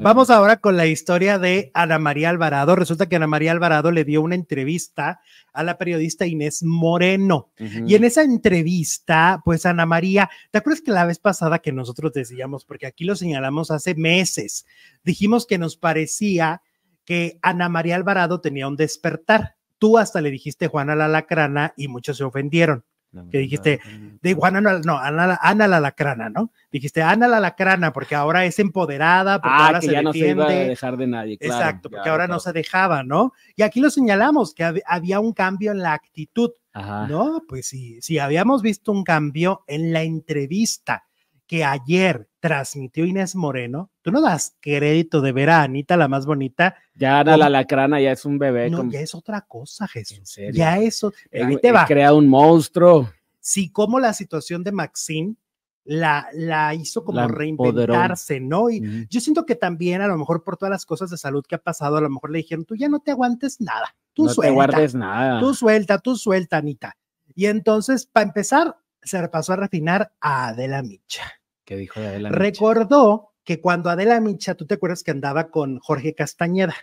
vamos ahora con la historia de Ana María Alvarado. Resulta que Ana María Alvarado le dio una entrevista a la periodista Inés Moreno. Y en esa entrevista, pues Ana María, ¿te acuerdas que la vez pasada que nosotros decíamos, porque aquí lo señalamos hace meses, dijimos que nos parecía que Ana María Alvarado tenía un despertar? Tú hasta le dijiste Juana la Lacrana y muchos se ofendieron. Que dijiste, de Ana, no, Ana, Ana la lacrana, ¿no? Dijiste, Ana la lacrana, porque ahora es empoderada, porque ah, ahora se ya defiende. no se iba dejar de nadie, Exacto, porque ahora no se dejaba, ¿no? Y aquí lo señalamos, que había un cambio en la actitud, ¿no? Pues sí, sí, habíamos visto un cambio en la entrevista, que ayer transmitió Inés Moreno, tú no das crédito de ver a Anita, la más bonita. Ya Ana la lacrana ya es un bebé. No, ya es otra cosa, Jesús. Ya eso. evite te va. crear un monstruo. Sí, como la situación de Maxine la, la hizo como reinventarse, ¿no? Y yo siento que también, a lo mejor por todas las cosas de salud que ha pasado, a lo mejor le dijeron, tú ya no te aguantes nada. Tú no te guardes nada. Tú suelta, tú suelta, Anita. Y entonces, para empezar, se pasó a refinar a Adela Micha que dijo de Adela Recordó que cuando Adela Micha, tú te acuerdas que andaba con Jorge Castañeda.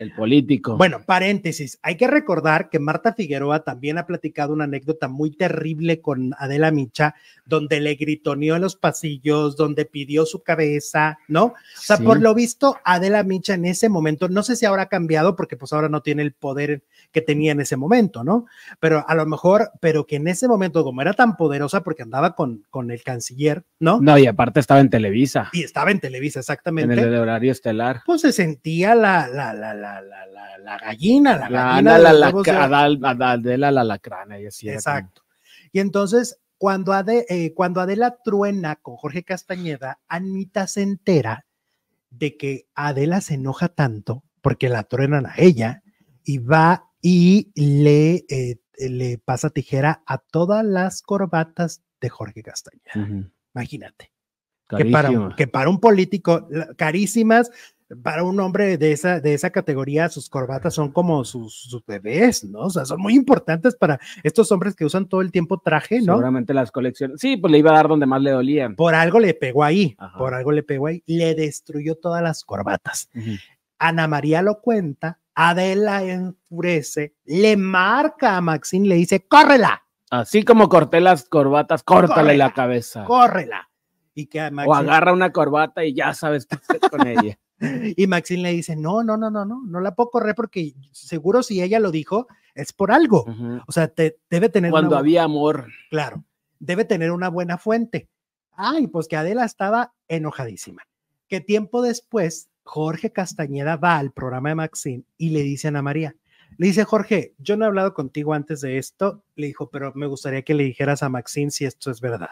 El político. Bueno, paréntesis. Hay que recordar que Marta Figueroa también ha platicado una anécdota muy terrible con Adela Micha, donde le gritoneó en los pasillos, donde pidió su cabeza, ¿no? O sea, por lo visto, Adela Micha en ese momento, no sé si ahora ha cambiado, porque pues ahora no tiene el poder que tenía en ese momento, ¿no? Pero a lo mejor, pero que en ese momento, como era tan poderosa, porque andaba con, con el canciller, ¿no? No, y aparte estaba en Televisa. Y estaba en Televisa, exactamente. En el horario estelar. Pues se sentía la, la, la la, la, la, la gallina, la, gallina. La, la, lacrana, y así. Exacto. Y entonces, cuando, eh, cuando Adela truena con Jorge Castañeda, Anita se entera de que Adela se enoja tanto porque la truenan a ella y va y le, eh, le pasa tijera a todas las corbatas de Jorge Castañeda. Imagínate. Que para, que para, un político, carísimas, para un hombre de esa, de esa categoría, sus corbatas son como sus, bebés, ¿no? O sea, son muy importantes para estos hombres que usan todo el tiempo traje, ¿no? Seguramente las colecciones. Sí, pues le iba a dar donde más le dolían. Por algo le pegó ahí, por algo le pegó ahí, le destruyó todas las corbatas. Ana María lo cuenta, Adela enfurece, le marca a Maxine, le dice, córrela. Así como corté las corbatas, córtale la cabeza. Córrela. Y que O agarra una corbata y ya sabes qué hacer con ella. Y Maxine le dice, no, no, no, no, no, no la puedo correr porque seguro si ella lo dijo, es por algo. O sea, te, debe tener... Cuando había amor. Claro, debe tener una buena fuente. Ay, pues que Adela estaba enojadísima. Que tiempo después, Jorge Castañeda va al programa de Maxine y le dice a Ana María, le dice, Jorge, yo no he hablado contigo antes de esto. Le dijo, pero me gustaría que le dijeras a Maxine si esto es verdad.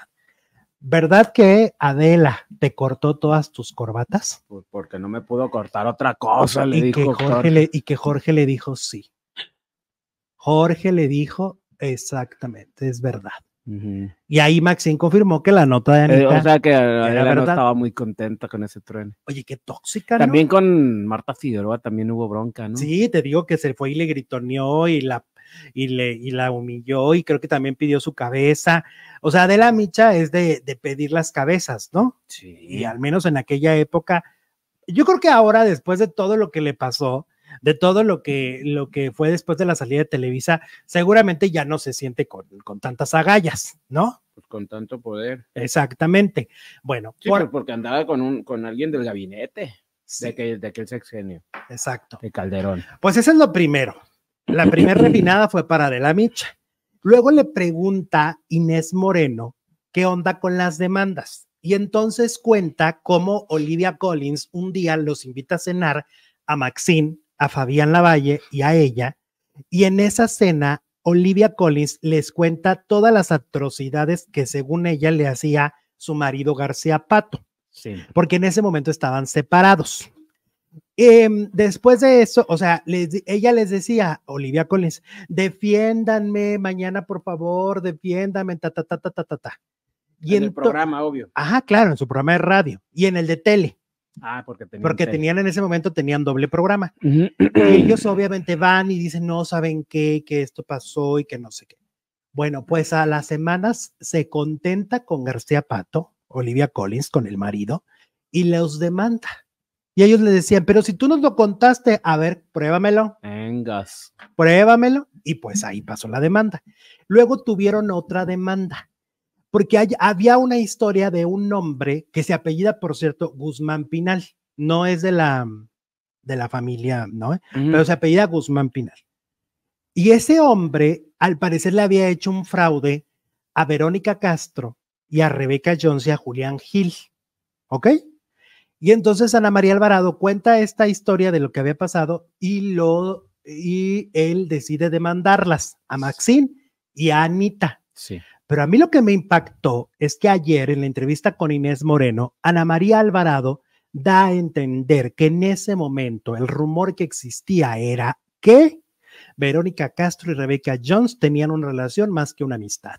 ¿Verdad que Adela te cortó todas tus corbatas? Pues porque no me pudo cortar otra cosa, le y dijo. Que Jorge y que Jorge le dijo sí. Jorge le dijo exactamente, es verdad. Y ahí Maxine confirmó que la nota de eh, Anita. o sea que Adela no estaba muy contenta con ese trueno. Oye, qué tóxica, También con Marta Figueroa también hubo bronca, ¿no? Sí, te digo que se fue y le gritoneó y la y, le, y la humilló y creo que también pidió su cabeza. O sea, de la micha es de, pedir las cabezas, ¿no? Sí. Y al menos en aquella época, yo creo que ahora, después de todo lo que le pasó, de todo lo que, lo que fue después de la salida de Televisa, seguramente ya no se siente con, tantas agallas, ¿no? Pues, con tanto poder. Exactamente. Bueno, pues, porque andaba con, un, con alguien del gabinete. De, que, de aquel sexenio. Exacto. De Calderón. Pues eso es lo primero. La primera refinada fue para De la Micha. Luego le pregunta Inés Moreno qué onda con las demandas. Y entonces cuenta cómo Olivia Collins un día los invita a cenar a Maxine, a Fabián Lavalle y a ella. Y en esa cena, Olivia Collins les cuenta todas las atrocidades que según ella le hacía su marido García Pato. Porque en ese momento estaban separados. Em, después de eso, o sea, ella les decía, Olivia Collins, defiéndanme mañana, por favor, defiéndanme, ta, ta, ta, ta, ta, ta, ta. Y en, el programa, obvio. Ajá, claro, en su programa de radio y en el de tele. Ah, porque tenían, porque tenían en ese momento tenían doble programa. Ellos obviamente van y dicen, no saben qué, que esto pasó y que no sé qué. Bueno, pues a las semanas se contenta con García Pato, Olivia Collins, con el marido, y los demanda y ellos le decían, pero si tú nos lo contaste, a ver, pruébamelo. Vengas. Pruébamelo. Y pues ahí pasó la demanda. Luego tuvieron otra demanda, porque había una historia de un hombre que se apellida, por cierto, Guzmán Pinal. No es de la, de la familia, ¿no? Pero se apellida Guzmán Pinal. Y ese hombre, al parecer, le había hecho un fraude a Verónica Castro y a Rebeca Jones y a Julián Gil. ¿Ok? Y entonces Ana María Alvarado cuenta esta historia de lo que había pasado y, lo, y él decide demandarlas a Maxine y a Anita. Sí. Pero a mí lo que me impactó es que ayer en la entrevista con Inés Moreno, Ana María Alvarado da a entender que en ese momento el rumor que existía era que Verónica Castro y Rebeca Jones tenían una relación más que una amistad.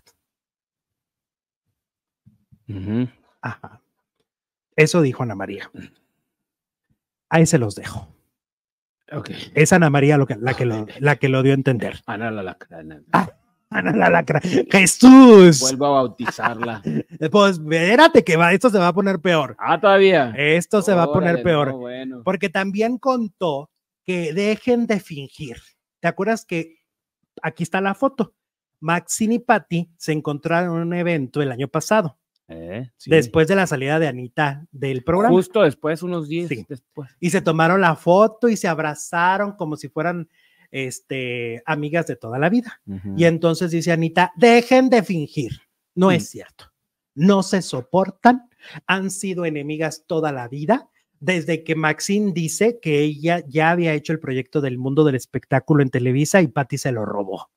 Ajá. Eso dijo Ana María. Ahí se los dejo. Es Ana María lo la, que lo, la que lo dio a entender. Ana la lacra. Ah, la lacra. Jesús. Vuelvo a bautizarla. pues espérate que esto se va a poner peor. Ah, todavía. Esto se va a poner peor. Porque también contó que dejen de fingir. ¿Te acuerdas que aquí está la foto? Maxine y Patty se encontraron en un evento el año pasado ¿Eh? Después de la salida de Anita del programa. Justo después, unos días después. Y se tomaron la foto y se abrazaron como si fueran este, amigas de toda la vida. Y entonces dice Anita, dejen de fingir. No mm. es cierto. No se soportan. Han sido enemigas toda la vida. Desde que Maxine dice que ella ya había hecho el proyecto del mundo del espectáculo en Televisa y Patty se lo robó.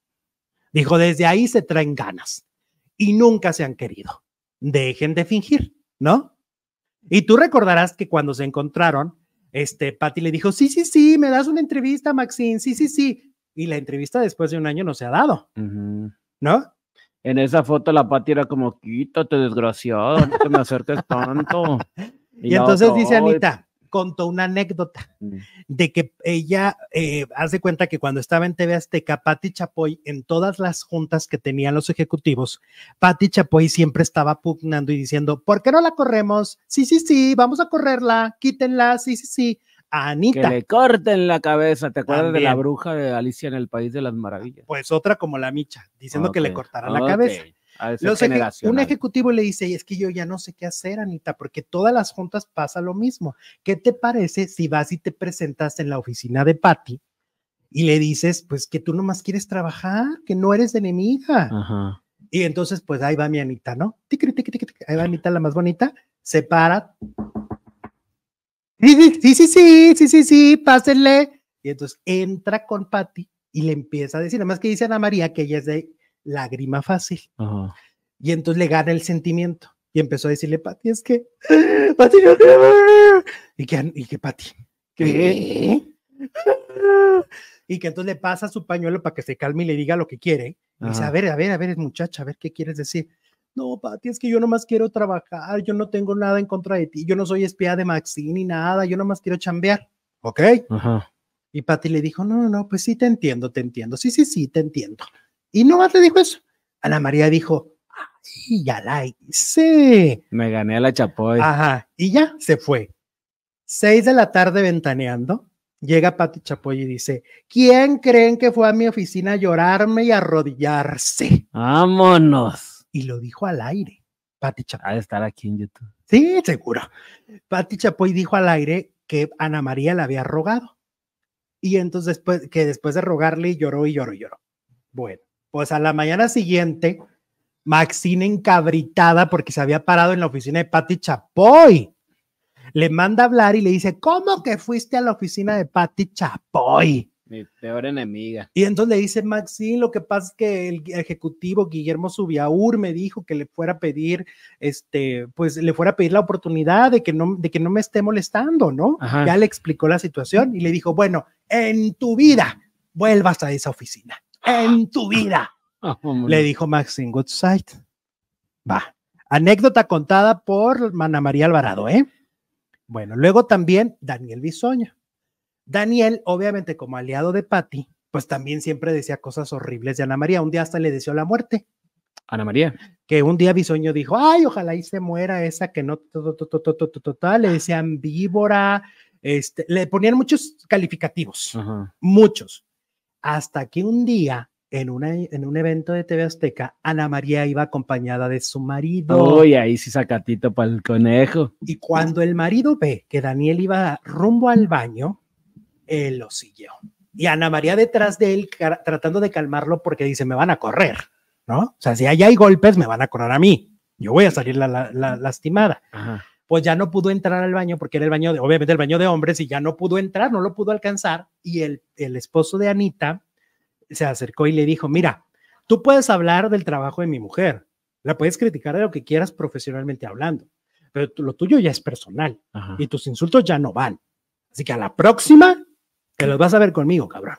Dijo, desde ahí se traen ganas y nunca se han querido dejen de fingir, ¿no? Y tú recordarás que cuando se encontraron, este, Patty le dijo, sí, sí, sí, me das una entrevista, Maxine, sí, sí, sí. Y la entrevista después de un año no se ha dado, ¿no? En esa foto la Patty era como, quítate, desgraciado, no te me acerques tanto. y entonces dice Anita, contó una anécdota mm. de que ella eh, hace cuenta que cuando estaba en TV Azteca, Patti Chapoy, en todas las juntas que tenían los ejecutivos, Patti Chapoy siempre estaba pugnando y diciendo, ¿por qué no la corremos? Sí, sí, sí, vamos a correrla, quítenla, sí, sí, sí. A Anita. Que le corten la cabeza, ¿te acuerdas de la bruja de Alicia en el País de las Maravillas? Pues otra como la Micha, diciendo que le cortaran la cabeza un ejecutivo le dice, y es que yo ya no sé qué hacer, Anita, porque todas las juntas pasa lo mismo. ¿Qué te parece si vas y te presentas en la oficina de Patty y le dices, pues que tú nomás quieres trabajar, que no eres enemiga? Y entonces, pues ahí va mi Anita, ¿no? Ticri, ahí va Anita, la más bonita, se para. Sí, sí, sí, sí, sí, sí, sí, pásenle. Y entonces entra con Patty y le empieza a decir, nada más que dice Ana María que ella es de lágrima fácil. Y entonces le gana el sentimiento y empezó a decirle, Pati, es que, ¡Ah! Pati, no Y que, y que Pati, Y que entonces le pasa su pañuelo para que se calme y le diga lo que quiere. Y dice, a ver, a ver, a ver, muchacha, a ver, ¿qué quieres decir? No, Pati, es que yo nomás quiero trabajar, yo no tengo nada en contra de ti, yo no soy espía de Maxi ni nada, yo nomás quiero chambear, ¿ok? Ajá. Y Pati le dijo, no, no, no, pues sí te entiendo, te entiendo, sí, sí, sí, te entiendo. Y no más le dijo eso. Ana María dijo, y ya la hice. Me gané a la chapoy. Ajá, y ya se fue. Seis de la tarde ventaneando, llega Pati Chapoy y dice: ¿Quién creen que fue a mi oficina a llorarme y arrodillarse? Vámonos. Y lo dijo al aire. Pati Chapoy. Ha de estar aquí en YouTube. Sí, seguro. Pati Chapoy dijo al aire que Ana María la había rogado. Y entonces, después, que después de rogarle, lloró y lloró y lloró. Bueno pues a la mañana siguiente, Maxine encabritada porque se había parado en la oficina de Patti Chapoy. Le manda a hablar y le dice, ¿cómo que fuiste a la oficina de Patti Chapoy? Mi peor enemiga. Y entonces le dice Maxine, lo que pasa es que el ejecutivo Guillermo Subiaur me dijo que le fuera a pedir, este, pues le fuera a pedir la oportunidad de que no, de que no me esté molestando, ¿no? Ya le explicó la situación y le dijo, bueno, en tu vida vuelvas a esa oficina en tu vida. Ah, le dijo Maxine Goodside. Va. Anécdota contada por Ana María Alvarado, ¿eh? Bueno, luego también Daniel bisoño Daniel, obviamente, como aliado de Patty, pues también siempre decía cosas horribles de Ana María. Un día hasta le deseó la muerte. Ana María. Que un día Bisoño dijo, ay, ojalá y se muera esa que no, le decían víbora, este, le ponían muchos calificativos, muchos. Hasta que un día, en, una, en un evento de TV Azteca, Ana María iba acompañada de su marido. Uy, ahí sí sacatito para el conejo. Y cuando el marido ve que Daniel iba rumbo al baño, él lo siguió. Y Ana María detrás de él tratando de calmarlo porque dice, me van a correr, ¿no? O sea, si allá hay golpes, me van a correr a mí. Yo voy a salir lastimada. Ajá pues ya no pudo entrar al baño porque era el baño, de, obviamente el baño de hombres y ya no pudo entrar, no lo pudo alcanzar. Y el, el esposo de Anita se acercó y le dijo, mira, tú puedes hablar del trabajo de mi mujer, la puedes criticar de lo que quieras profesionalmente hablando, pero lo tuyo ya es personal y tus insultos ya no van. Así que a la próxima, te los vas a ver conmigo, cabrón.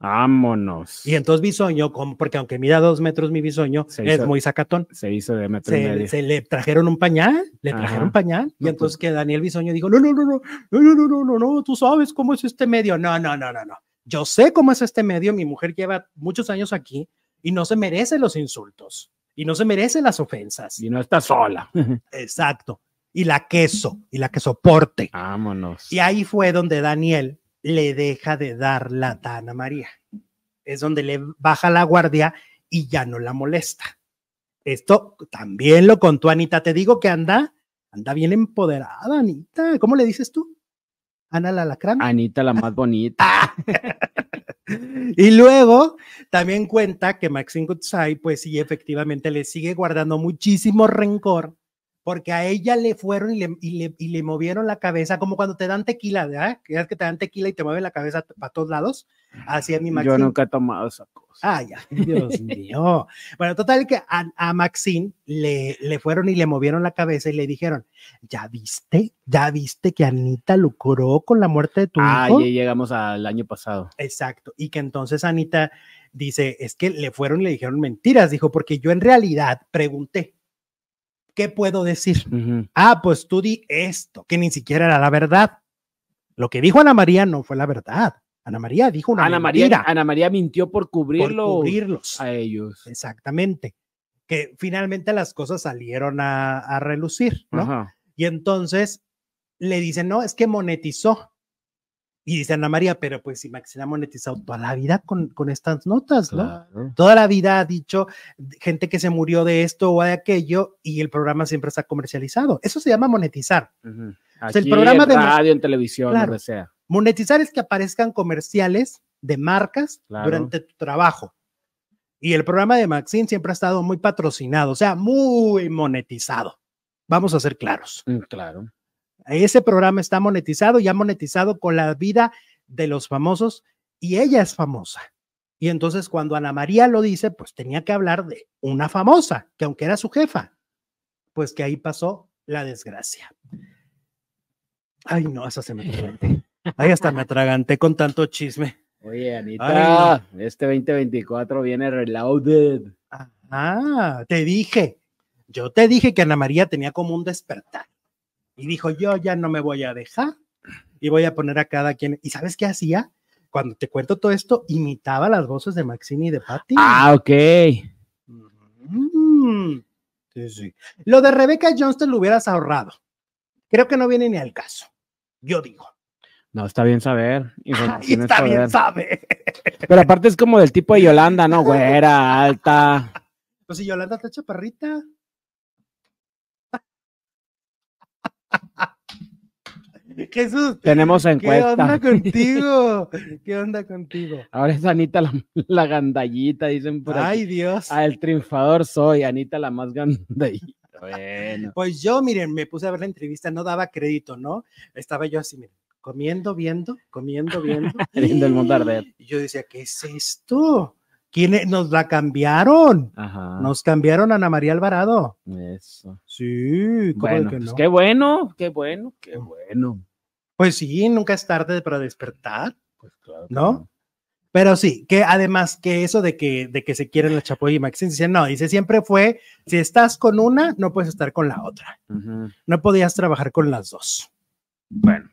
Vámonos. Y entonces Bisoño, porque aunque mira dos metros mi Bisoño, es muy sacatón. Se hizo de metro y medio. Se le trajeron un pañal, le trajeron un pañal. y entonces que Daniel Bisoño dijo, no, no, no, no, no, no, no, no, no, tú sabes cómo es este medio. No, no, no, no, no. Yo sé cómo es este medio, mi mujer lleva muchos años aquí y no se merece los insultos y no se merece las ofensas. Y no está sola. Exacto. Y la queso, y la que soporte. Vámonos. Y ahí fue donde Daniel le deja de dar la a María. Es donde le baja la guardia y ya no la molesta. Esto también lo contó Anita. Te digo que anda, anda bien empoderada, Anita. ¿Cómo le dices tú? Ana la lacrana. Anita la más bonita. y luego también cuenta que Maxine Gutsai, pues sí, efectivamente le sigue guardando muchísimo rencor porque a ella le fueron y le, movieron la cabeza, como cuando te dan tequila, ¿verdad? Que que te dan tequila y te mueven la cabeza para todos lados. Así es mi Maxine. Yo nunca he tomado esa cosa. Ah, Dios mío. Bueno, total que a, Maxine le, le, fueron y le movieron la cabeza y le dijeron, ¿ya viste? ¿Ya viste que Anita lucró con la muerte de tu ah, hijo? Ah, llegamos al año pasado. Exacto. Y que entonces Anita dice, es que le fueron y le dijeron mentiras. Dijo, porque yo en realidad pregunté ¿qué puedo decir? Ah, pues tú di esto, que ni siquiera era la verdad. Lo que dijo Ana María no fue la verdad. Ana María dijo una Ana María, Ana María mintió por, cubrirlo cubrirlos a ellos. Exactamente. Que finalmente las cosas salieron a, relucir, ¿no? Y entonces le dicen, no, es que monetizó. Y dice Ana María, pero pues si Maxine ha monetizado toda la vida con, estas notas, ¿no? Toda la vida ha dicho gente que se murió de esto o de aquello y el programa siempre está comercializado. Eso se llama monetizar. el programa en de radio, en televisión, donde sea. Monetizar es que aparezcan comerciales de marcas durante tu trabajo. Y el programa de Maxine siempre ha estado muy patrocinado, o sea, muy monetizado. Vamos a ser claros. Mm, claro. Ese programa está monetizado y ha monetizado con la vida de los famosos y ella es famosa. Y entonces cuando Ana María lo dice, pues tenía que hablar de una famosa, que aunque era su jefa, pues que ahí pasó la desgracia. Ay, no, esa se me atraganté. Ahí hasta me atraganté con tanto chisme. Oye, Anita, este 2024 viene reloaded. Ah, te dije. Yo te dije que Ana María tenía como un despertar y dijo, yo ya no me voy a dejar y voy a poner a cada quien. ¿Y sabes qué hacía? Cuando te cuento todo esto, imitaba las voces de Maxine y de Patty. Ah, ok. Mm, sí, sí. Lo de Rebeca Johnston lo hubieras ahorrado. Creo que no viene ni al caso. Yo digo. No, está bien saber. está bien saber. Pero aparte es como del tipo de Yolanda, ¿no? Güera, alta. Pues si Yolanda está chaparrita. Jesús, tenemos encuesta. ¿Qué onda contigo? ¿Qué onda contigo? Ahora es Anita la, gandallita, dicen por Ay, Dios. Ah, el triunfador soy, Anita la más gandallita. Pues yo, miren, me puse a ver la entrevista, no daba crédito, ¿no? Estaba yo así, miren, comiendo, viendo, comiendo, viendo. Y yo decía, ¿qué es esto? ¿Quiénes nos la cambiaron? Nos cambiaron a Ana María Alvarado. Eso. Sí, bueno, que pues no? qué bueno, qué bueno, qué bueno. Pues sí, nunca es tarde para despertar. Pues claro. ¿No? Pero sí, que además que eso de que, de que se quieren la Chapoy y max dice, no, dice, siempre fue, si estás con una, no puedes estar con la otra. No podías trabajar con las dos. Bueno.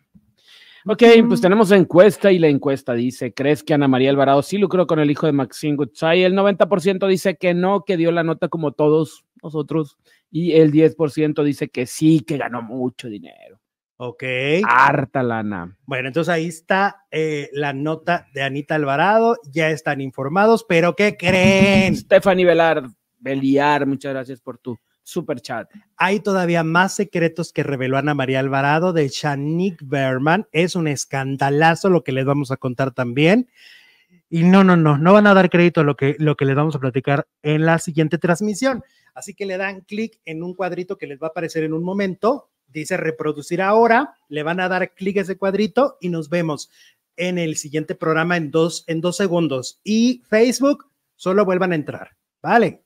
Ok, pues tenemos encuesta y la encuesta dice, ¿crees que Ana María Alvarado sí lucró con el hijo de Maxine Gutsai? El 90% dice que no, que dio la nota como todos nosotros y el 10% dice que sí, que ganó mucho dinero. Ok. Harta lana. Bueno, entonces ahí está eh, la nota de Anita Alvarado, ya están informados, pero ¿qué creen? Stephanie Velar, Beliar, muchas gracias por tu super chat. Hay todavía más secretos que reveló Ana María Alvarado de Shanique Berman. Es un escandalazo lo que les vamos a contar también. Y no, no, no, no van a dar crédito a lo que, lo que les vamos a platicar en la siguiente transmisión. Así que le dan clic en un cuadrito que les va a aparecer en un momento. Dice reproducir ahora. Le van a dar clic a ese cuadrito y nos vemos en el siguiente programa en dos, en dos segundos. Y Facebook, solo vuelvan a entrar. Vale.